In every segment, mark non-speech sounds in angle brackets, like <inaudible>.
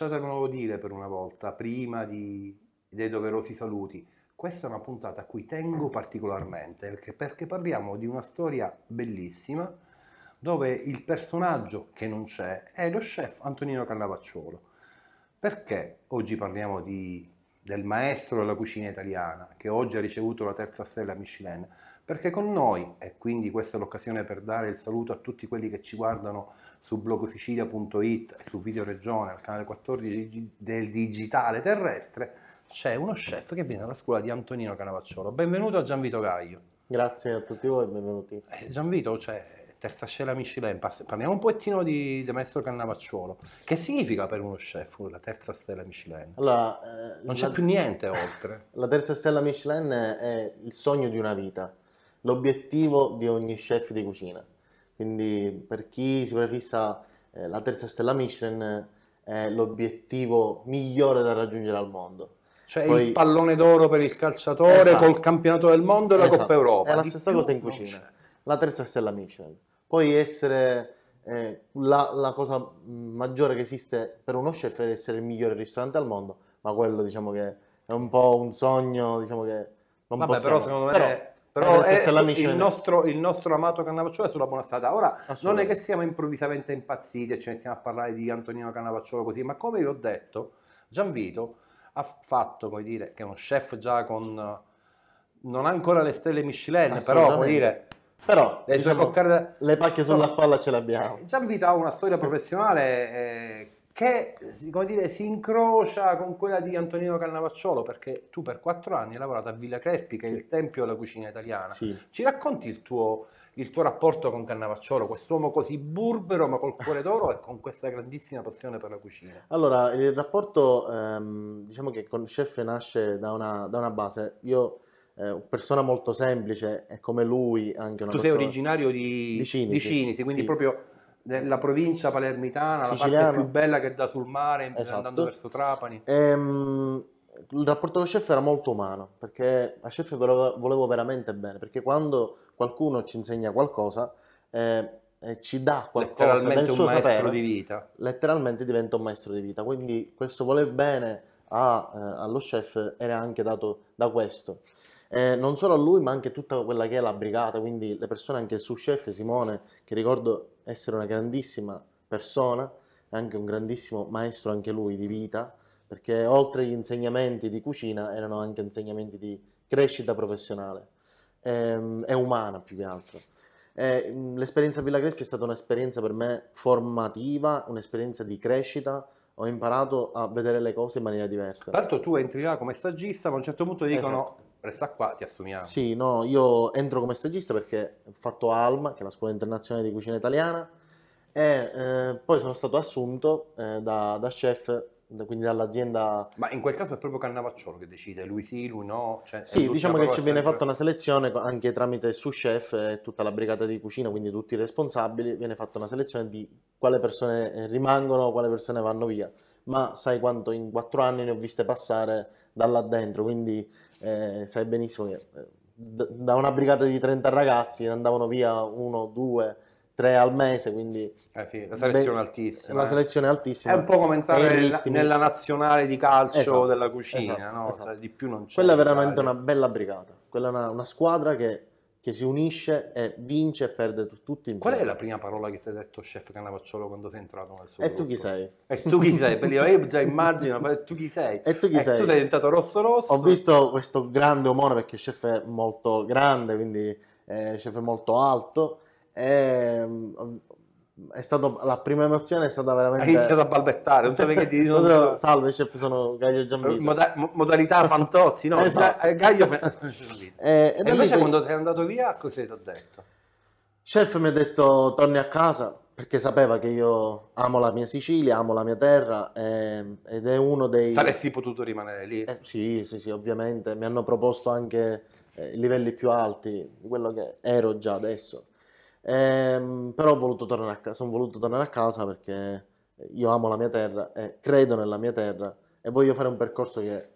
Lasciatemelo dire per una volta, prima di, dei doverosi saluti. Questa è una puntata a cui tengo particolarmente perché, perché parliamo di una storia bellissima dove il personaggio che non c'è è lo chef Antonino Cannavacciolo. Perché oggi parliamo di, del maestro della cucina italiana che oggi ha ricevuto la terza stella Michelin? perché con noi, e quindi questa è l'occasione per dare il saluto a tutti quelli che ci guardano su blogosicilia.it e su Video Regione, al canale 14 del digitale terrestre, c'è uno chef che viene dalla scuola di Antonino Canavacciolo. Benvenuto a Gianvito Gaio. Grazie a tutti voi, benvenuti. Eh, Gianvito, cioè, terza scena Michelin, parliamo un pochettino di, di maestro Cannavacciuolo. Che significa per uno chef la terza stella Michelin? Allora, eh, non c'è la, più niente oltre. <laughs> La terza stella Michelin è il sogno di una vita l'obiettivo di ogni chef di cucina. Quindi per chi si prefissa eh, la terza stella Michelin è l'obiettivo migliore da raggiungere al mondo. Cioè Poi, il pallone d'oro per il calciatore esatto. col campionato del mondo e la esatto. Coppa Europa. È la Di stessa cosa in cucina, la terza stella Michelin. Poi essere eh, la, la, cosa maggiore che esiste per uno chef è essere il migliore ristorante al mondo, ma quello diciamo che è un po' un sogno, diciamo che non Vabbè, possiamo. però secondo me però, però eh, è, il, nostro, il, nostro, amato Cannavacciolo è sulla buona strada. Ora, non è che siamo improvvisamente impazziti e ci mettiamo a parlare di Antonino Cannavacciolo così, ma come vi ho detto, Gianvito ha fatto, come dire, che è uno chef già con... non ha ancora le stelle Michelin, però, come dire... Però le, diciamo, coccare... le pacche sulla spalla ce le abbiamo. Gianvito ha una storia professionale eh, che dire, si incrocia con quella di Antonino Cannavacciolo, perché tu per quattro anni hai lavorato a Villa Crespi, che sì. è il tempio della cucina italiana. Sì. Ci racconti il tuo, il tuo, rapporto con Cannavacciolo, quest'uomo così burbero ma col cuore d'oro e con questa grandissima passione per la cucina? Allora, il rapporto ehm, diciamo che con chef nasce da una, da una base. Io eh, persona molto semplice è come lui anche una tu persona... sei originario di, di Cinisi, di Cinisi quindi proprio nella provincia palermitana, Siciliano. la parte più bella che dà sul mare, esatto. andando verso Trapani. Ehm, il rapporto con chef era molto umano, perché a chef volevo, volevo veramente bene, perché quando qualcuno ci insegna qualcosa, eh, eh, ci dà qualcosa letteralmente un maestro sapere, di vita. Letteralmente diventa un maestro di vita, quindi questo voler bene a, eh, allo chef era anche dato da questo eh, non solo a lui ma anche a tutta quella che è la brigata, quindi le persone, anche il suo chef Simone, che ricordo essere una grandissima persona, anche un grandissimo maestro anche lui di vita, perché oltre agli insegnamenti di cucina erano anche insegnamenti di crescita professionale e, ehm, e umana più che altro. E, eh, l'esperienza a Villa Crespi è stata un'esperienza per me formativa, un'esperienza di crescita, ho imparato a vedere le cose in maniera diversa. Tanto tu entri là come stagista, ma a un certo punto dicono esatto resta qua, ti assumiamo. Sì, no, io entro come stagista perché ho fatto ALMA, che è la scuola internazionale di cucina italiana, e eh, poi sono stato assunto eh, da, da, chef, quindi dall'azienda... Ma in quel caso è proprio Cannavacciolo che decide, lui sì, lui no? Cioè, sì, diciamo che ci viene fatta una selezione anche tramite su chef e tutta la brigata di cucina, quindi tutti i responsabili, viene fatta una selezione di quale persone eh, rimangono, quale persone vanno via. Ma sai quanto in quattro anni ne ho viste passare da là dentro, quindi eh, sai benissimo che eh, da una brigata di 30 ragazzi ne andavano via uno, due, tre al mese, quindi... Eh sì, la selezione è altissima. La eh. selezione altissima. È un po' come entrare nella, nella, nazionale di calcio esatto, della cucina, esatto, no? Cioè, esatto. Di più non c'è. Quella è veramente una bella brigata, quella è una, una squadra che che si unisce e vince e perde t- tutti insieme. Qual è la prima parola che ti ha detto chef Cannavacciolo quando sei entrato nel suo E tu chi sei? E tu chi sei? Perché io già immagino, ma tu chi sei? E tu chi e eh, sei? tu sei diventato rosso rosso. Ho visto questo grande umore perché il chef è molto grande, quindi eh, chef è molto alto. E, ehm, è stato, la prima emozione è stata veramente... Hai iniziato a balbettare, non sapevi che ti <laughs> dicono. Salve chef, sono Gaio Giambino. Moda- modalità <laughs> fantozzi, no? esatto. Ga- eh, Gaio... <laughs> Eh, e, e, e invece lì... quando sei andato via, cosa ti ho detto? Chef mi ha detto torni a casa, perché sapeva che io amo la mia Sicilia, amo la mia terra ehm, ed è uno dei... Saresti potuto rimanere lì? Eh, sì, sì, sì, ovviamente. Mi hanno proposto anche eh, livelli più alti di quello che ero già adesso Ehm, però voluto a, sono voluto tornare a casa perché io amo la mia terra e credo nella mia terra e voglio fare un percorso che eh,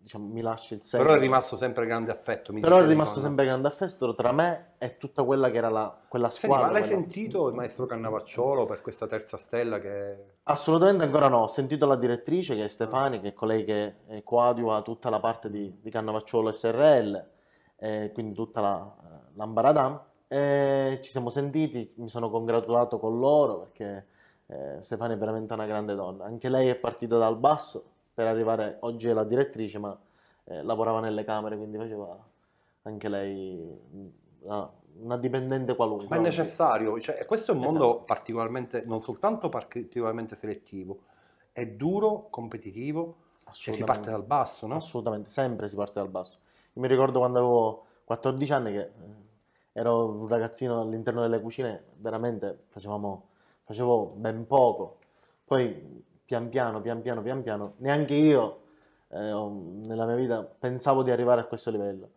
diciamo, mi lasci il senso. Però è rimasto sempre grande affetto. Però è rimasto sempre grande affetto tra me e tutta quella che era la, quella squadra. Senti, ma l'hai quella... sentito il maestro Cannavacciolo per questa terza stella? Che... Assolutamente ancora no. Ho sentito la direttrice che è Stefani, che è colei che coadiuva tutta la parte di, di Cannavacciolo SRL, eh, quindi tutta la, eh, l'ambaradam. E ci siamo sentiti, mi sono congratulato con loro perché eh, Stefania è veramente una grande donna. Anche lei è partita dal basso per arrivare oggi alla direttrice, ma eh, lavorava nelle camere, quindi faceva anche lei mm, una, una dipendente qualunque. Ma è necessario, cioè, questo è un mondo esatto. particolarmente, non soltanto particolarmente selettivo, è duro, competitivo e si parte dal basso, no? Assolutamente, sempre si parte dal basso. Io mi ricordo quando avevo 14 anni che eh, ero un ragazzino all'interno delle cucine, veramente facevamo, facevo ben poco. Poi pian piano, pian piano, pian piano, neanche io eh, nella mia vita pensavo di arrivare a questo livello.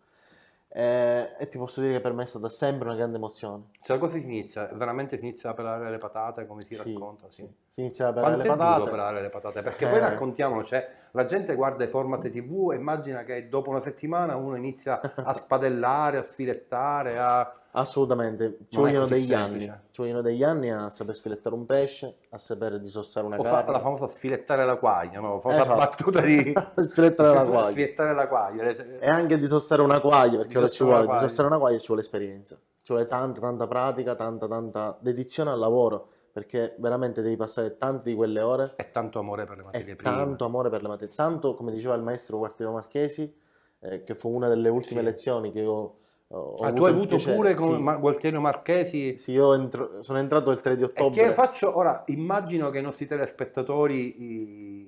Eh, e ti posso dire che per me è stata sempre una grande emozione. Se la cosa si inizia, veramente si inizia a pelare le patate come si sì, racconta? Sì. Si inizia a pelare Quanto le patate. Quanto è duro pelare le patate? Perché eh. poi raccontiamo, cioè la gente guarda i format TV e immagina che dopo una settimana uno inizia a spadellare, a sfilettare, a... Assolutamente, ci vogliono degli anni. Ci vogliono degli anni a saper sfilettare un pesce, a sapere disossare una o carne. Ho la famosa sfilettare la quaglia, no? La famosa esatto. battuta di... <laughs> sfilettare la quaglia. sfilettare la quaglia. E anche disossare una quaglia, perché ora ci vuole, disossare una quaglia ci vuole esperienza. Ci vuole tanta, tanta pratica, tanta, tanta dedizione al lavoro perché veramente devi passare tante di quelle ore. E tanto amore per le materie prime. Tanto amore per le materie, prime. tanto come diceva il maestro Quartiero Marchesi, eh, che fu una delle ultime sì. lezioni che ho ho ah, tu hai avuto piacere, pure con sì. Gualtiero Marchesi? Sì, io entro, sono entrato il 3 di ottobre. Faccio, ora, immagino che i nostri telespettatori i,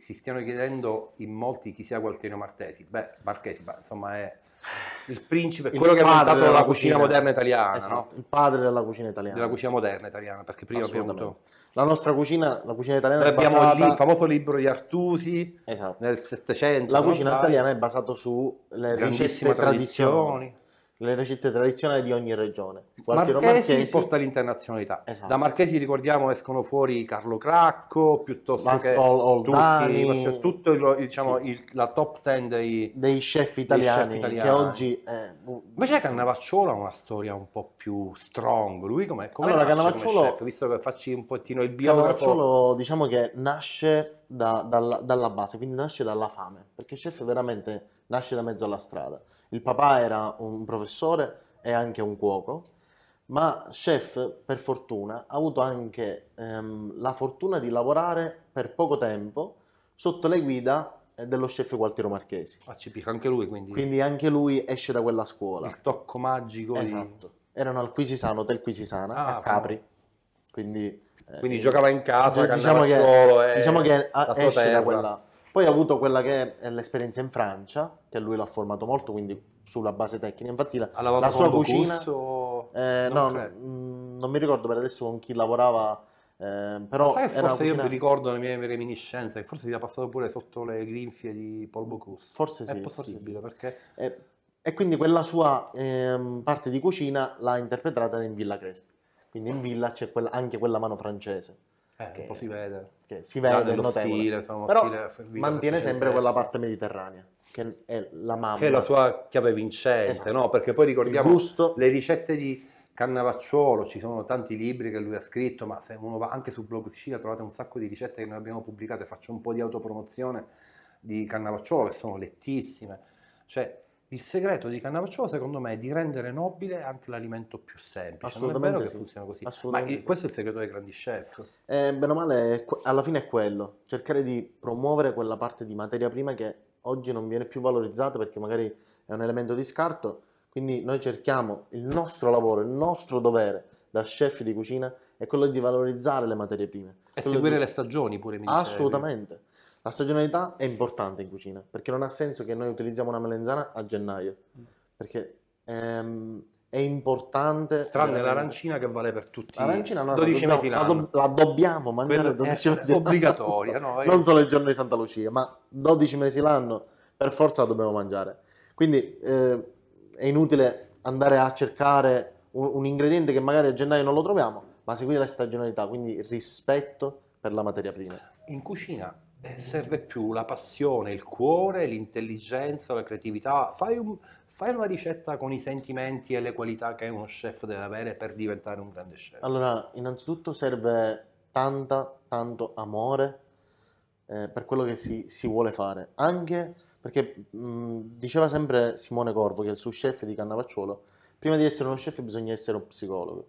si stiano chiedendo in molti chi sia Gualtiero Martesi. Beh, Marchesi, beh, insomma, è il principe, il quello che ha montato la cucina, cucina moderna italiana, esatto, no? Il padre della cucina italiana. Della cucina moderna italiana, perché prima abbiamo avuto... La nostra cucina, la cucina italiana Noi abbiamo basata... Abbiamo il famoso libro di Artusi esatto. nel Settecento. La cucina italiana è basata sulle ricette tradizioni. tradizioni le ricette tradizionali di ogni regione. Qualche Marchesi, Marchesi porta l'internazionalità. Esatto. Da Marchesi ricordiamo escono fuori Carlo Cracco, piuttosto Mas, che Oldani, tutti, tutto il, diciamo, sì. il, la top ten dei, dei chef italiani, chef italiani. che oggi... È... Invece Cannavacciola ha una storia un po' più strong. Lui come allora, Cannavacciolo, chef, visto che facci un pochino il biografo... Cannavacciolo diciamo che nasce da, dalla, dalla base, quindi nasce dalla fame, perché il chef veramente nasce da mezzo alla strada. Il papà era un professore e anche un cuoco, ma chef, per fortuna, ha avuto anche ehm, la fortuna di lavorare per poco tempo sotto le guida eh, dello chef Gualtiero Marchesi. A ah, ci anche lui, quindi. Quindi anche lui esce da quella scuola. Il tocco magico. Esatto. Di... Erano al Quisisano, del Quisisana, ah, a Capri. Quindi, eh, quindi eh, giocava in casa, diciamo che, solo, eh, diciamo che ah, esce terra. da quella, poi ha avuto quella che è l'esperienza in Francia, che lui l'ha formato molto, quindi sulla base tecnica. Infatti la, la sua cucina... Curso, eh, non, no, mm, non mi ricordo per adesso con chi lavorava... Eh, però sai, forse cucina... io ricordo le mie reminiscenze, che forse ti ha passato pure sotto le grinfie di Paul Bocuse. Forse sì. È possibile sì. perché... E, e, quindi quella sua eh, parte di cucina l'ha interpretata in Villa Crespi. Quindi in Villa c'è quella, anche quella mano francese. Eh, che, si vede. Che si vede, lo stile, insomma, Però stile, mantiene sempre quella parte mediterranea, che è la mamma. Che è la sua chiave vincente, esatto. no? Perché poi ricordiamo le ricette di Cannavacciolo, ci sono tanti libri che lui ha scritto, ma se uno va anche su Blog Sicilia trovate un sacco di ricette che noi abbiamo pubblicate, faccio un po' di autopromozione di Cannavacciolo, che sono lettissime. Cioè, il segreto di Cannavacciuolo secondo me è di rendere nobile anche l'alimento più semplice. Assolutamente non è vero sì. che funziona così. Ma sì. questo è il segreto dei grandi chef. Eh, bene o male, alla fine è quello, cercare di promuovere quella parte di materia prima che oggi non viene più valorizzata perché magari è un elemento di scarto, quindi noi cerchiamo il nostro lavoro, il nostro dovere da chef di cucina è quello di valorizzare le materie prime. E seguire di... le stagioni pure, mi dicevi. Assolutamente. La stagionalità è importante in cucina, perché non ha senso che noi utilizziamo una melanzana a gennaio, mm. perché ehm, è importante... Tranne veramente. l'arancina che vale per tutti. L'arancina no, 12 mesi la, do, la dobbiamo mangiare Quello 12 è mesi obbligatoria, no? <laughs> non solo il giorno di Santa Lucia, ma 12 mesi l'anno per forza la dobbiamo mangiare. Quindi eh, è inutile andare a cercare un, un ingrediente che magari a gennaio non lo troviamo, ma seguire la stagionalità, quindi rispetto per la materia prima. In cucina eh, serve più la passione, il cuore, l'intelligenza, la creatività. Fai, un, fai, una ricetta con i sentimenti e le qualità che uno chef deve avere per diventare un grande chef. Allora, innanzitutto serve tanta, tanto amore eh, per quello che si, si, vuole fare. Anche perché mh, mm, diceva sempre Simone Corvo, che è il suo chef di Cannavacciuolo, prima di essere uno chef bisogna essere un psicologo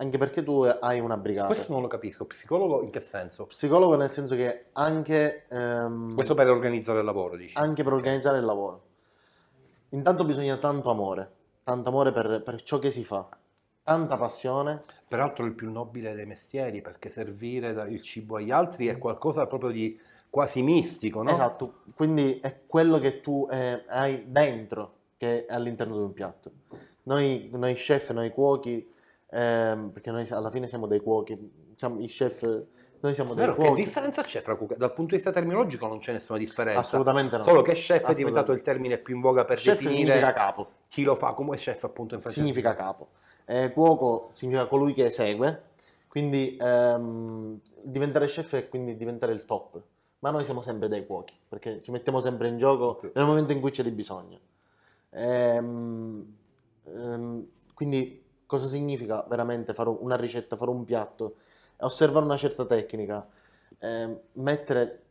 anche perché tu hai una brigata. Questo non lo capisco. Psicologo in che senso? Psicologo nel senso che anche... Ehm, Questo per organizzare il lavoro, dici? Anche per organizzare il lavoro. Intanto bisogna tanto amore, tanto amore per, per ciò che si fa, tanta passione. Peraltro il più nobile dei mestieri, perché servire il cibo agli altri è qualcosa proprio di quasi mistico, no? Esatto, quindi è quello che tu eh, hai dentro, che è all'interno di un piatto. Noi, noi chef, noi cuochi ehm, perché noi alla fine siamo dei cuochi, siamo i chef, noi siamo dei Vero, cuochi. Che differenza c'è tra cuochi? Dal punto di vista terminologico non c'è nessuna differenza. Assolutamente no. Solo che chef è diventato il termine più in voga per chef definire capo. chi lo fa, come chef appunto in francese. Significa capo. Eh, cuoco significa colui che esegue, quindi ehm, diventare chef è quindi diventare il top. Ma noi siamo sempre dei cuochi, perché ci mettiamo sempre in gioco okay. nel momento in cui c'è di bisogno. Ehm, ehm, quindi cosa significa veramente fare una ricetta, fare un piatto, osservare una certa tecnica, eh, mettere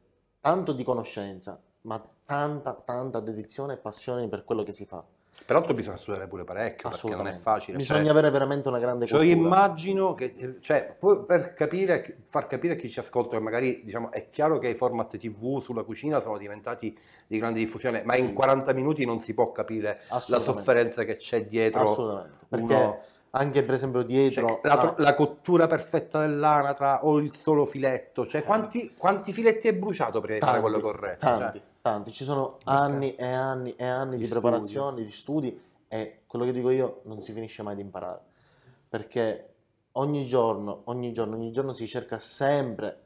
tanto di conoscenza, ma tanta, tanta dedizione e passione per quello che si fa. Peraltro bisogna studiare pure parecchio, perché non è facile. Cioè bisogna cioè, avere veramente una grande cioè, cultura. Cioè immagino che, cioè, per capire, far capire a chi ci ascolta che magari, diciamo, è chiaro che i format tv sulla cucina sono diventati di grande diffusione, ma sì. in 40 minuti non si può capire la sofferenza che c'è dietro. Assolutamente, perché uno anche per esempio dietro cioè, la, ah. la, cottura perfetta dell'anatra o il solo filetto cioè eh. quanti, quanti filetti hai bruciato prima tanti, di fare quello corretto tanti, cioè. tanti ci sono anni okay. e anni e anni di, di preparazioni di studi e quello che dico io non si finisce mai di imparare perché ogni giorno ogni giorno ogni giorno si cerca sempre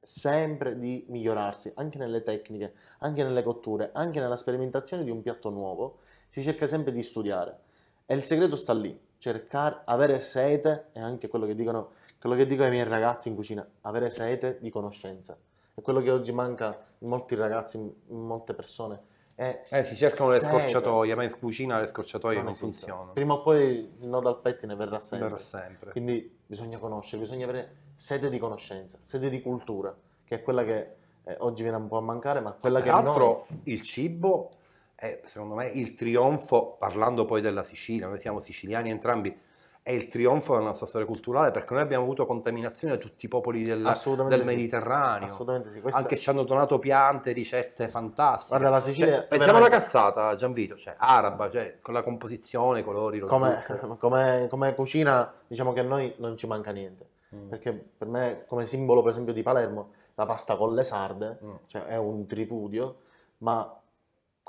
sempre di migliorarsi anche nelle tecniche anche nelle cotture anche nella sperimentazione di un piatto nuovo si cerca sempre di studiare e il segreto sta lì cercare, avere sete, è anche quello che, dicono, quello che dico ai miei ragazzi in cucina, avere sete di conoscenza. È quello che oggi manca in molti ragazzi, in molte persone. È eh, si cercano sete. le scorciatoie, ma in cucina le scorciatoie non, non funzionano. Prima o poi il nodo al pettine verrà sempre. verrà sempre. Quindi bisogna conoscere, bisogna avere sete di conoscenza, sete di cultura, che è quella che eh, oggi viene un po' a mancare, ma quella Tra che... Tra l'altro non... il cibo è secondo me il trionfo, parlando poi della Sicilia, noi siamo siciliani entrambi, è il trionfo della nostra storia culturale perché noi abbiamo avuto contaminazione da tutti i popoli del, del sì. Mediterraneo. Assolutamente sì. Questa... Anche ci hanno donato piante, ricette fantastiche. Guarda, la Sicilia. Cioè, pensiamo alla cassata, Gianvito, cioè araba, cioè con la composizione, i colori. Come, <laughs> come, come, cucina, diciamo che a noi non ci manca niente. Mm. Perché per me, come simbolo, per esempio, di Palermo, la pasta con le sarde mm. cioè, è un tripudio, ma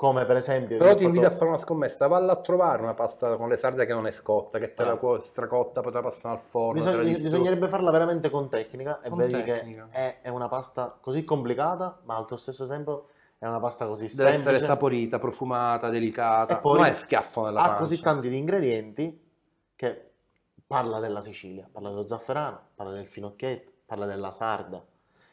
come per esempio... Però ti invito a fare una scommessa, valla a trovare una pasta con le sarde che non è scotta, che te ah. la cuo- stracotta, poi te la passano al forno. Bisogna, bisognerebbe farla veramente con tecnica e vedi tecnica. che è, è, una pasta così complicata, ma allo stesso tempo è una pasta così Deve semplice. Deve essere saporita, profumata, delicata, e poi non è schiaffo nella ha pancia. Ha così tanti di ingredienti che parla della Sicilia, parla dello zafferano, parla del finocchietto, parla della sarda,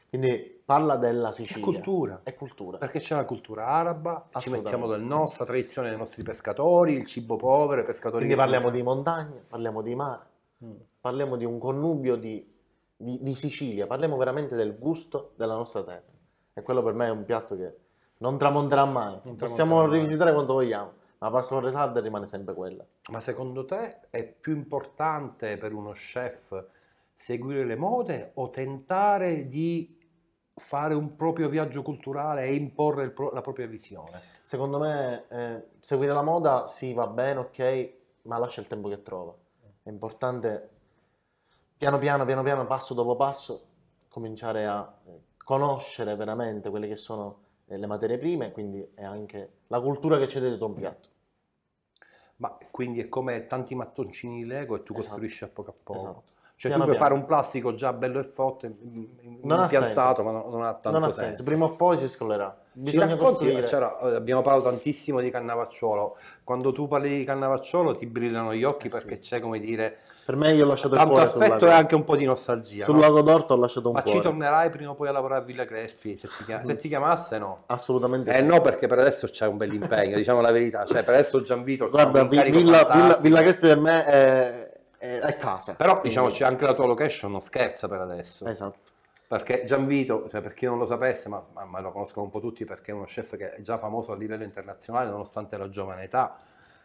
quindi parla della Sicilia. È cultura. È cultura. Perché c'è la cultura araba, ci mettiamo del nostro, la tradizione dei nostri pescatori, il cibo povero, i pescatori... Quindi parliamo sono... di montagna, parliamo di mare, mm. parliamo di un connubio di, di, di, Sicilia, parliamo veramente del gusto della nostra terra. E quello per me è un piatto che non tramonterà mai. Non tramonterà Possiamo mai. rivisitare quanto vogliamo, ma la pasta con risalda rimane sempre quella. Ma secondo te è più importante per uno chef seguire le mode o tentare di fare un proprio viaggio culturale e imporre pro- la propria visione. Secondo me eh, seguire la moda sì va bene, ok, ma lascia il tempo che trova. È importante piano piano, piano piano, passo dopo passo, cominciare a eh, conoscere veramente quelle che sono eh, le materie prime, quindi è anche la cultura che c'è dentro un piatto. Ma quindi è come tanti mattoncini di Lego e tu esatto. costruisci a poco a poco. Esatto. Cioè piano tu puoi piano. fare un plastico già bello e forte, non impiantato, ma non, non ha tanto non ha senso. senso. Prima o poi si scollerà. Bisogna racconti, eh, abbiamo parlato tantissimo di Cannavacciolo. Quando tu parli di Cannavacciolo ti brillano gli occhi eh perché c'è come dire... Per me io ho lasciato il cuore affetto e anche un po' di nostalgia. Sul no? lago d'Orto ho lasciato un po'. Ma cuore. ci tornerai prima o poi a lavorare a Villa Crespi? Se ti, chiam- se ti chiamasse no. Assolutamente. Eh sì. no perché per adesso c'è un bell'impegno, diciamo la verità. Cioè per adesso Gianvito... Guarda, Villa, Villa, Villa Crespi per me è eh, è, casa. Però quindi... Diciamo, c'è anche la tua location non scherza per adesso. Esatto. Perché Gianvito, cioè per chi non lo sapesse, ma, ma lo conoscono un po' tutti perché è uno chef che è già famoso a livello internazionale nonostante la giovane età,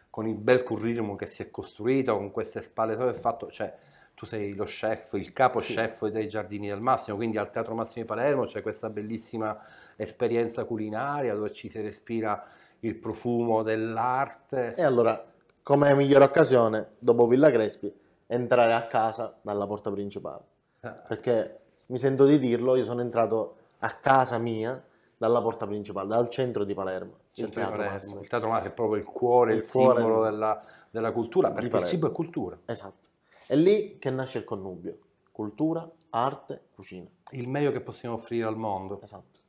con il bel curriculum che si è costruito, con queste spalle che ha fatto, cioè tu sei lo chef, il capo sì. chef dei Giardini del Massimo, quindi al Teatro Massimo di Palermo c'è questa bellissima esperienza culinaria dove ci si respira il profumo dell'arte. E allora, come migliore occasione, dopo Villa Crespi, entrare a casa dalla porta principale. Ah. Perché mi sento di dirlo, io sono entrato a casa mia dalla porta principale, dal centro di Palermo. Il, centro teatro Palermo, il teatro Massimo è proprio il cuore, il, il cuore simbolo della, della cultura, perché il cibo è cultura. Esatto. È lì che nasce il connubio, cultura, arte, cucina. Il meglio che possiamo offrire al mondo. Esatto.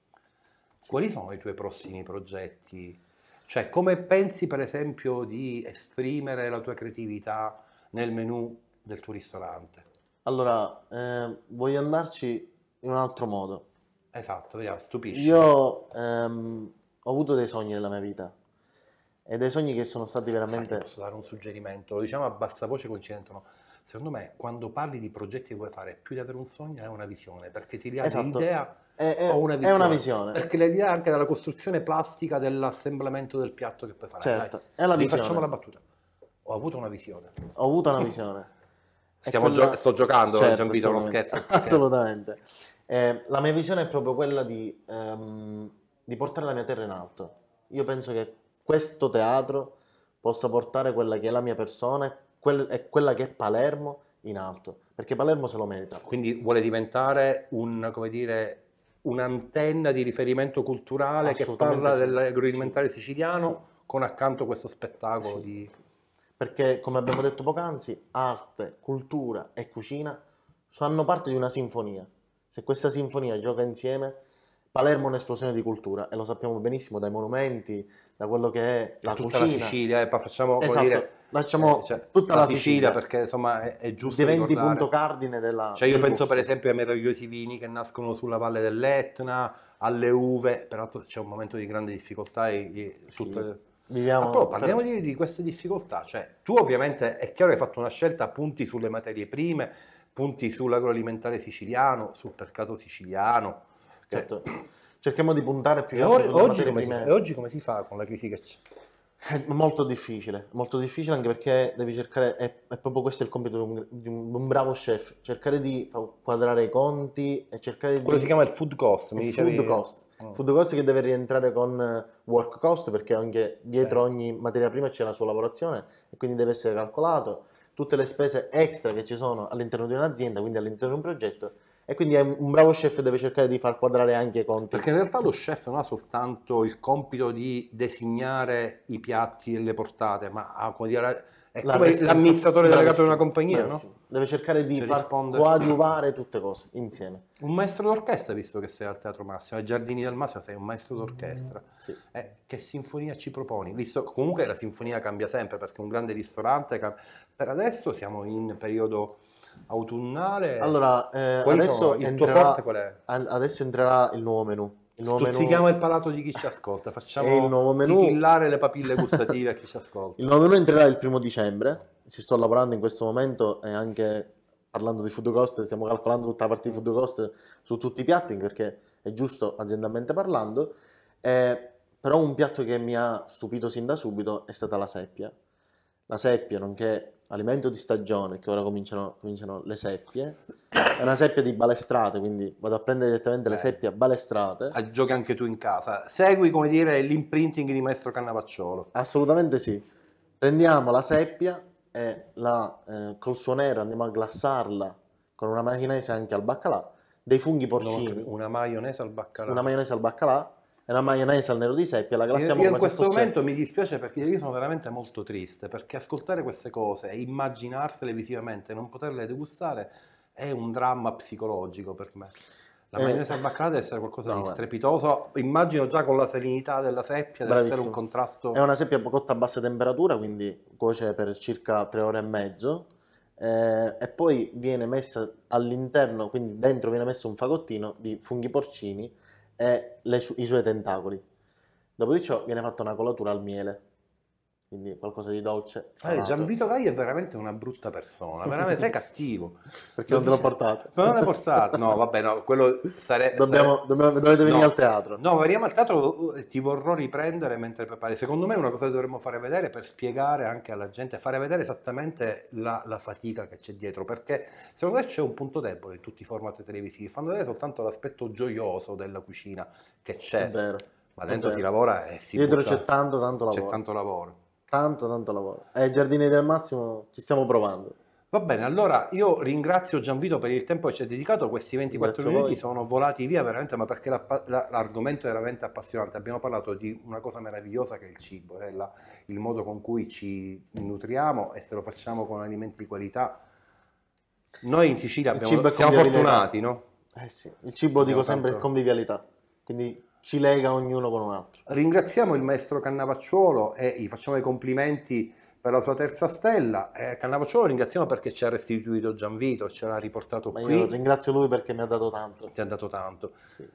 Sì. Quali sono i tuoi prossimi progetti? Cioè, come pensi per esempio di esprimere la tua creatività nel menù del tuo ristorante. Allora, eh, voglio andarci in un altro modo. Esatto, vediamo, stupisci. Io ehm, ho avuto dei sogni nella mia vita e dei sogni che sono stati veramente... Sai, posso dare un suggerimento, lo diciamo a bassa voce coincidendono. Secondo me, quando parli di progetti che vuoi fare, più di avere un sogno è una visione, perché ti dà esatto. l'idea è, è, o una visione. È una visione. Perché l'idea è anche della costruzione plastica dell'assemblamento del piatto che puoi fare. Certo, Dai, è la visione. Facciamo la battuta. Ho avuto una visione. Ho avuto una visione. Stiamo quella... gio- sto giocando, certo, Gianvito, uno scherzo. Assolutamente. Eh, la mia visione è proprio quella di, ehm, di portare la mia terra in alto. Io penso che questo teatro possa portare quella che è la mia persona e quel, quella che è Palermo in alto, perché Palermo se lo merita. Quindi vuole diventare un, come dire, un'antenna di riferimento culturale che parla sì. dell'agroalimentare sì. siciliano sì. con accanto questo spettacolo di perché come abbiamo detto poc'anzi, arte, cultura e cucina fanno parte di una sinfonia. Se questa sinfonia gioca insieme, Palermo è un'esplosione di cultura e lo sappiamo benissimo dai monumenti, da quello che è la tutta cucina. la Sicilia, e eh, facciamo esatto, dire, facciamo eh, cioè, tutta la, la Sicilia, Sicilia, perché insomma è, è giusto diventi ricordare. punto cardine della Cioè io penso gusto. per esempio ai meravigliosi vini che nascono sulla valle dell'Etna, alle uve, peraltro c'è un momento di grande difficoltà e, e sì. tutto Viviamo... Però parliamo di, di, queste difficoltà, cioè tu ovviamente è chiaro che hai fatto una scelta, punti sulle materie prime, punti sull'agroalimentare siciliano, sul mercato siciliano. Cioè, certo. Cerchiamo di puntare più e, or- oggi come, si, e oggi come si fa con la crisi che c'è? È eh, molto difficile, molto difficile anche perché devi cercare, è, è proprio questo il compito di un, di un, bravo chef, cercare di quadrare i conti e cercare Quello di... Quello si chiama il food cost, mi il Food cost, Mm. Food cost che deve rientrare con eh, work cost perché anche dietro certo. ogni materia prima c'è la sua lavorazione e quindi deve essere calcolato. Tutte le spese extra che ci sono all'interno di un'azienda, quindi all'interno di un progetto, e quindi un bravo chef deve cercare di far quadrare anche i conti. Perché in realtà lo chef non ha soltanto il compito di designare i piatti e le portate, ma ha come dire, è la come l'amministratore delegato di una compagnia, bravissimo. no? Deve cercare di far coadiuvare tutte cose insieme. Un maestro d'orchestra, visto che sei al Teatro Massimo, ai Giardini del Massimo sei un maestro d'orchestra. Mm. Sì. Eh, che sinfonia ci proponi? Visto comunque la sinfonia cambia sempre perché un grande ristorante per adesso siamo in periodo autunnale. Allora, eh, adesso, entrerà, adesso entrerà il nuovo menu Stuzzichiamo menu... il palato di chi ci ascolta, facciamo menu... titillare le papille <laughs> gustative a chi ci ascolta. Il nuovo menù entrerà il primo dicembre, ci sto lavorando in questo momento e anche parlando di food cost, stiamo calcolando tutta la parte di food cost su tutti i piatti perché è giusto aziendalmente parlando, eh, però un piatto che mi ha stupito sin da subito è stata la seppia. La seppia, nonché alimento di stagione, che ora cominciano, cominciano le seppie, è una seppia di balestrate, quindi vado a prendere direttamente le eh. seppie a balestrate. A giochi anche tu in casa, segui come dire l'imprinting di maestro Cannavacciolo. Assolutamente sì, prendiamo la seppia e la, eh, col suo nero andiamo a glassarla con una maionese anche al baccalà, dei funghi porcini. No, una maionese al baccalà? Una maionese al baccalà è una maionese al nero di seppia, la classiamo io, io in questo momento mi dispiace perché io sono veramente molto triste, perché ascoltare queste cose e immaginarsele visivamente e non poterle degustare è un dramma psicologico per me. La eh. maionese al baccalà deve essere qualcosa no, di strepitoso, immagino già con la serenità della seppia, deve Bravissimo. essere un contrasto... È una seppia cotta a bassa temperatura, quindi cuoce per circa tre ore e mezzo, eh, e poi viene messa all'interno, quindi dentro viene messo un fagottino di funghi porcini, e su i suoi tentacoli. Dopodiché viene fatta una colatura al miele quindi qualcosa di dolce. Eh, Gianvito Gai è veramente una brutta persona, veramente sei cattivo. Perché non te l'ho portato. Non l'ho portato, no vabbè, no, quello sarebbe... Dobbiamo, dobbiamo, dovete venire no. al teatro. No, veniamo al teatro, eh, ti vorrò riprendere mentre prepari. Secondo me è una cosa che dovremmo fare vedere per spiegare anche alla gente, fare vedere esattamente la, la fatica che c'è dietro, perché secondo me c'è un punto debole in tutti i format televisivi, fanno vedere soltanto l'aspetto gioioso della cucina che c'è. È vero. Ma dentro si lavora e si... Dietro c'è tanto, tanto lavoro. C'è tanto lavoro. Tanto, tanto lavoro. Eh, Giardini del Massimo ci stiamo provando. Va bene, allora io ringrazio Gianvito per il tempo che ci ha dedicato, questi 24 Grazie minuti sono volati via veramente, ma perché l'argomento è veramente appassionante. Abbiamo parlato di una cosa meravigliosa che è il cibo, è la, il modo con cui ci nutriamo e se lo facciamo con alimenti di qualità. Noi in Sicilia abbiamo, siamo fortunati, no? Eh sì, il cibo abbiamo dico sempre tanto... convivialità, quindi ci lega ognuno con un altro. Ringraziamo il maestro Cannavacciuolo e gli facciamo i complimenti per la sua terza stella. Eh, Cannavacciuolo ringraziamo perché ci ha restituito Gianvito, ce l'ha riportato Ma qui. Io ringrazio lui perché mi ha dato tanto. Ti ha dato tanto. Sì.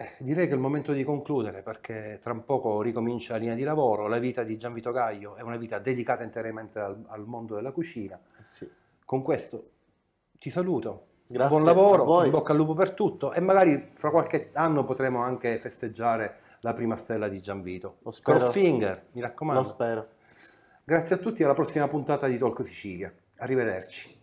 Eh, direi che è il momento di concludere perché tra poco ricomincia la linea di lavoro. La vita di Gianvito Gaio è una vita dedicata interamente al, al mondo della cucina. Sì. Con questo ti saluto. Grazie Buon lavoro, in bocca al lupo per tutto e magari fra qualche anno potremo anche festeggiare la prima stella di Gianvito. Lo spero. Crossfinger, mi raccomando. Lo spero. Grazie a tutti alla prossima puntata di Talk Sicilia. Arrivederci.